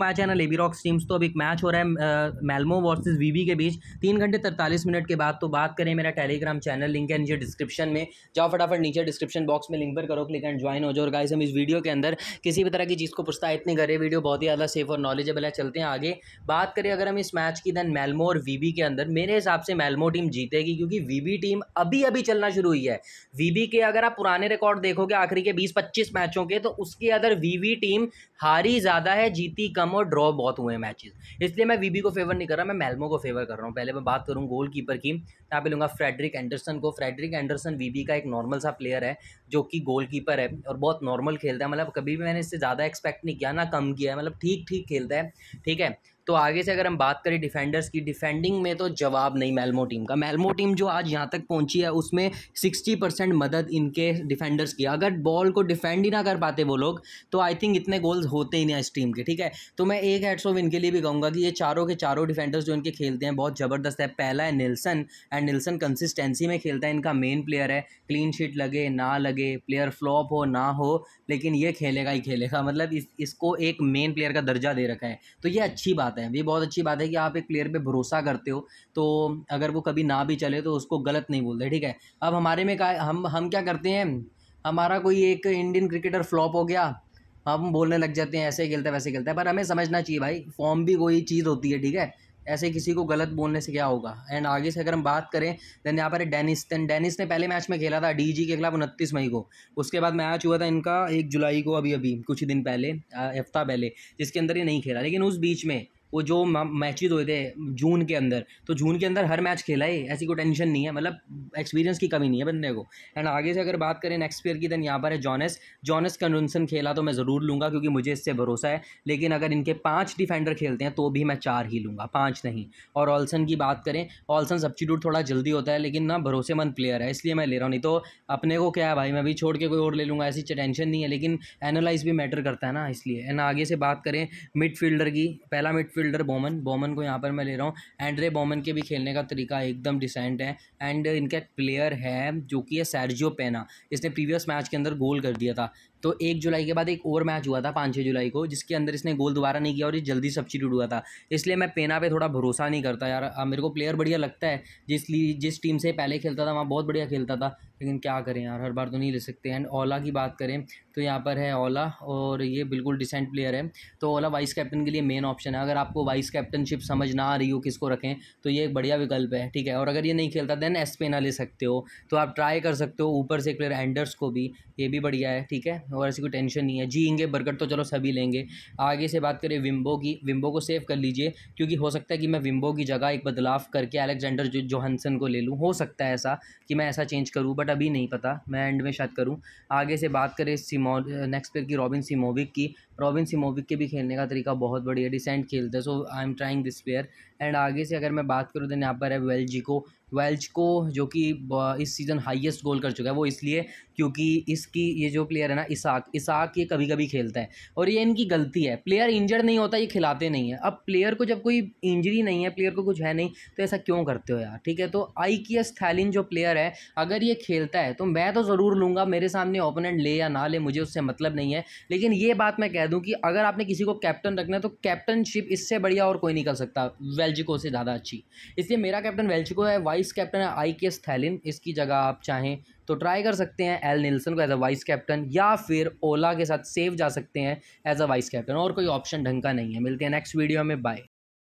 match है ना लेबी rocks teams तो अब एक मैच हो रहा है मेलमो वर्सेस वीवी के बीच तीन घंटे तरतालीस मिनट के बाद तो बात करें मेरा टेलीग्राम चैनल लिंक है नीचे डिस्क्रिप्शन में जाओ फटाफट नीचे डिस्क्रिप्शन बॉक्स में लिंक पर करो क्लिक एंड ज्वाइन हो जाओ और गाइस हम इस वीडियो के अंदर किसी भी तरह की चीज़ को पुस्ताहित इतनी कर रहे वीडियो बहुत ही ज़्यादा सेफ और नॉलेजेबल है चलते हैं आगे बात करें अगर हम इस मैच की दैन मेलमो और वीवी के अंदर मेरे हिसाब से मेलमो टीम जीतेगी क्योंकि वी टीम अभी अभी चलना शुरू हुई है वीबी के अगर आप पुराने रिकॉर्ड देखोगे आखिरी के बीस पच्चीस मैचों के तो उसके अंदर वीवी टीम हारी ज़्यादा है जीती कम कम और ड्रॉ बहुत हुए हैं मैचेस इसलिए मैं वीबी को फेवर नहीं कर रहा मैं मेलमो को फेवर कर रहा हूँ पहले मैं बात करूँ गोल कीपर की यहाँ पे लूँगा फ्रेडरिक एंडरसन को फ्रेडरिक एंडरसन वीबी का एक नॉर्मल सा प्लेयर है जो कि गोलकीपर है और बहुत नॉर्मल खेलता है मतलब कभी भी मैंने इससे ज़्यादा एक्सपेक्ट नहीं किया ना कम किया है मतलब ठीक ठीक खेलता है ठीक है तो आगे से अगर हम बात करें डिफेंडर्स की डिफेंडिंग में तो जवाब नहीं मेलमो टीम का मेलमो टीम जो आज यहाँ तक पहुँची है उसमें सिक्सटी परसेंट मदद इनके डिफेंडर्स की अगर बॉल को डिफेंड ही ना कर पाते वो लोग तो आई थिंक इतने गोल्स होते ही नहीं इस टीम के ठीक है तो मैं एक हेड्स ऑफ इनके लिए भी कहूँगा कि ये चारों के चारों डिफेंडर्स जो इनके खेलते हैं बहुत ज़बरदस्त है पहला है निल्सन एंड निल्सन कंसिस्टेंसी में खेलता है इनका मेन प्लेयर है क्लीन शीट लगे ना लगे लगे प्लेयर फ्लॉप हो ना हो लेकिन ये खेलेगा ही खेलेगा मतलब इस इसको एक मेन प्लेयर का दर्जा दे रखा है तो ये अच्छी बात है ये बहुत अच्छी बात है कि आप एक प्लेयर पर भरोसा करते हो तो अगर वो कभी ना भी चले तो उसको गलत नहीं बोलते ठीक है अब हमारे में का हम हम क्या करते हैं हमारा कोई एक इंडियन क्रिकेटर फ्लॉप हो गया हम बोलने लग जाते हैं ऐसे खेलता है वैसे खेलता है पर हमें समझना चाहिए भाई फॉर्म भी कोई चीज़ होती है ठीक है ऐसे किसी को गलत बोलने से क्या होगा एंड आगे से अगर हम बात करें देन यहाँ पर डेनिस देन डेनिस ने पहले मैच में खेला था डीजी के खिलाफ उनतीस मई को उसके बाद मैच हुआ था इनका एक जुलाई को अभी अभी कुछ ही दिन पहले हफ्ता पहले जिसके अंदर ये नहीं खेला लेकिन उस बीच में वो जो मैचेस हुए थे जून के अंदर तो जून के अंदर हर मैच खेला है ऐसी कोई टेंशन नहीं है मतलब एक्सपीरियंस की कमी नहीं है बंदे को एंड आगे से अगर बात करें नेक्स्ट ईयर की देन यहाँ पर है जॉनस जॉनस कन्वेंसन खेला तो मैं ज़रूर लूँगा क्योंकि मुझे इससे भरोसा है लेकिन अगर इनके पाँच डिफेंडर खेलते हैं तो भी मैं चार ही लूँगा पाँच नहीं और ऑल्सन की बात करें ऑल्सन सब्सिट्यूट थोड़ा जल्दी होता है लेकिन ना भरोसेमंद प्लेयर है इसलिए मैं ले रहा हूँ नहीं तो अपने को क्या है भाई मैं भी छोड़ के कोई और ले लूँगा ऐसी टेंशन नहीं है लेकिन एनालाइज भी मैटर करता है ना इसलिए एंड आगे से बात करें मिडफील्डर की पहला मिड मिडफील्डर बोमन बोमन को यहाँ पर मैं ले रहा हूँ एंड्रे बोमन के भी खेलने का तरीका एकदम डिसेंट है एंड इनका प्लेयर है जो कि है सैरजियो पेना इसने प्रीवियस मैच के अंदर गोल कर दिया था तो एक जुलाई के बाद एक और मैच हुआ था पाँच छः जुलाई को जिसके अंदर इसने गोल दोबारा नहीं किया और ये जल्दी सब्सिट्यूट हुआ था इसलिए मैं पेना पे थोड़ा भरोसा नहीं करता यार मेरे को प्लेयर बढ़िया लगता है जिस जिस टीम से पहले खेलता था वहाँ बहुत बढ़िया खेलता था लेकिन क्या करें यार हर बार तो नहीं ले सकते एंड ओला की बात करें तो यहाँ पर है ओला और ये बिल्कुल डिसेंट प्लेयर है तो ओला वाइस कैप्टन के लिए मेन ऑप्शन है अगर आपको वाइस कैप्टनशिप समझ ना आ रही हो किसको रखें तो ये एक बढ़िया विकल्प है ठीक है और अगर ये नहीं खेलता देन एस्पेना ले सकते हो तो आप ट्राई कर सकते हो ऊपर से एक प्लेयर एंडर्स को भी ये भी बढ़िया है ठीक है और ऐसी कोई टेंशन नहीं है जी इंगे बरकट तो चलो सभी लेंगे आगे से बात करें विम्बो की विम्बो को सेव कर लीजिए क्योंकि हो सकता है कि मैं विम्बो की जगह एक बदलाव करके अलेक्जेंडर जोहनसन को ले लूँ हो सकता है ऐसा कि मैं ऐसा चेंज करूँ बट बट अभी नहीं पता मैं एंड में शायद करूँ आगे से बात करें सिमो नेक्स्ट प्लेयर की रॉबिन सिमोविक की रॉबिन सिमोविक के भी खेलने का तरीका बहुत बढ़िया डिसेंट खेलते हैं so I am trying this player and आगे से अगर मैं बात करूँ देन यहाँ पर है जी को वेल्च को जो कि इस सीज़न हाईएस्ट गोल कर चुका है वो इसलिए क्योंकि इसकी ये जो प्लेयर है ना इसाक इसाक ये कभी कभी खेलता है और ये इनकी गलती है प्लेयर इंजर्ड नहीं होता ये खिलाते नहीं है अब प्लेयर को जब कोई इंजरी नहीं है प्लेयर को कुछ है नहीं तो ऐसा क्यों करते हो यार ठीक है तो आई की एस थैलिन जो प्लेयर है अगर ये खेलता है तो मैं तो ज़रूर लूँगा मेरे सामने ओपोनेंट ले या ना ले मुझे उससे मतलब नहीं है लेकिन ये बात मैं कह दूँ कि अगर आपने किसी को कैप्टन रखना है तो कैप्टनशिप इससे बढ़िया और कोई नहीं कर सकता वेल्चिको से ज़्यादा अच्छी इसलिए मेरा कैप्टन वेल्चिको है वाई वाइस कैप्टन है आई के स्थैलिन इसकी जगह आप चाहें तो ट्राई कर सकते हैं एल नील्सन को एज अ वाइस कैप्टन या फिर ओला के साथ सेव जा सकते हैं एज अ वाइस कैप्टन और कोई ऑप्शन ढंग का नहीं है मिलते हैं नेक्स्ट वीडियो में बाय